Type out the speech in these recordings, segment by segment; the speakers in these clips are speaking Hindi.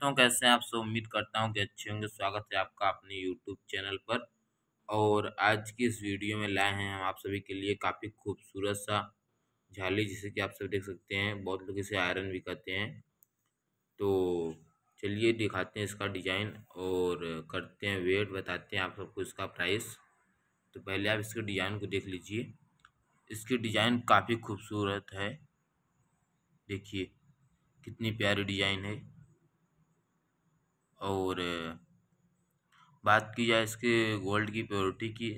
दोस्तों कैसे आप सब उम्मीद करता हूँ कि अच्छे होंगे स्वागत है आपका अपने यूट्यूब चैनल पर और आज की इस वीडियो में लाए हैं हम आप सभी के लिए काफ़ी खूबसूरत सा झाली जिसे कि आप सब देख सकते हैं बहुत लोग इसे आयरन भी कहते हैं तो चलिए दिखाते हैं इसका डिज़ाइन और करते हैं वेट बताते हैं आप सबको इसका प्राइस तो पहले आप इसके डिज़ाइन को देख लीजिए इसकी डिज़ाइन काफ़ी खूबसूरत है देखिए कितनी प्यारी डिज़ाइन है और बात की जाए इसके गोल्ड की प्योरिटी की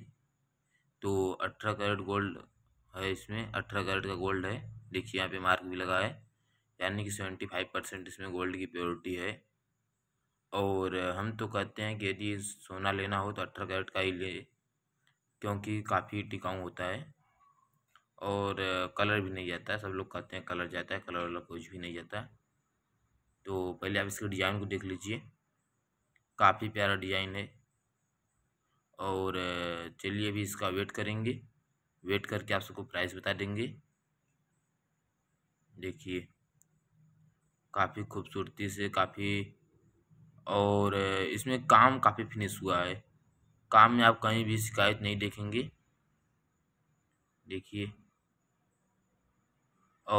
तो अठारह कैरेट गोल्ड है इसमें अठारह कैरेट का गोल्ड है देखिए यहाँ पे मार्क भी लगा है यानी कि सेवेंटी फाइव परसेंट इसमें गोल्ड की प्योरिटी है और हम तो कहते हैं कि यदि सोना लेना हो तो अठारह कैरेट का ही ले क्योंकि काफ़ी टिकाऊ होता है और कलर भी नहीं जाता है सब लोग कहते हैं कलर जाता है कलर वाला कुछ भी नहीं जाता तो पहले आप इसके डिज़ाइन को देख लीजिए काफ़ी प्यारा डिज़ाइन है और चलिए अभी इसका वेट करेंगे वेट करके आप सबको प्राइस बता देंगे देखिए काफ़ी खूबसूरती से काफ़ी और इसमें काम काफ़ी फिनिश हुआ है काम में आप कहीं भी शिकायत नहीं देखेंगे देखिए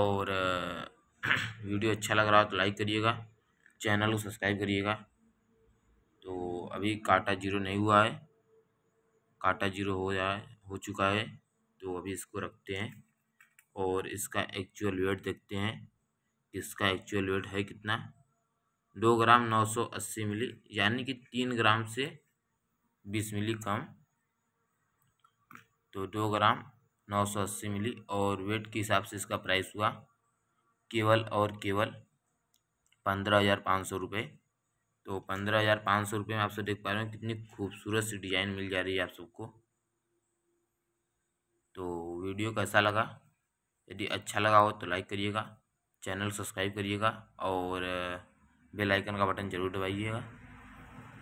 और वीडियो अच्छा लग रहा हो तो लाइक करिएगा चैनल को सब्सक्राइब करिएगा तो अभी काटा जीरो नहीं हुआ है काटा जीरो हो जाए हो चुका है तो अभी इसको रखते हैं और इसका एक्चुअल वेट देखते हैं इसका एक्चुअल वेट है कितना दो ग्राम नौ सौ अस्सी मिली यानी कि तीन ग्राम से बीस मिली कम तो दो ग्राम नौ सौ अस्सी मिली और वेट के हिसाब से इसका प्राइस हुआ केवल और केवल पंद्रह हज़ार पाँच सौ रुपये तो पंद्रह हज़ार पाँच सौ रुपये में आप सब देख पा रहे हो कितनी खूबसूरत सी डिज़ाइन मिल जा रही है आप सबको तो वीडियो कैसा लगा यदि अच्छा लगा हो तो लाइक करिएगा चैनल सब्सक्राइब करिएगा और बेल आइकन का बटन जरूर दबाइएगा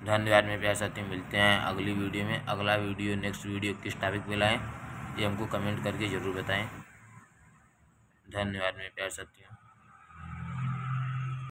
धन्यवाद मेरे प्यार साथी मिलते हैं अगली वीडियो में अगला वीडियो नेक्स्ट वीडियो किस टॉपिक पर लाएँ ये हमको कमेंट करके ज़रूर बताएँ धन्यवाद मेरे प्यार साथियों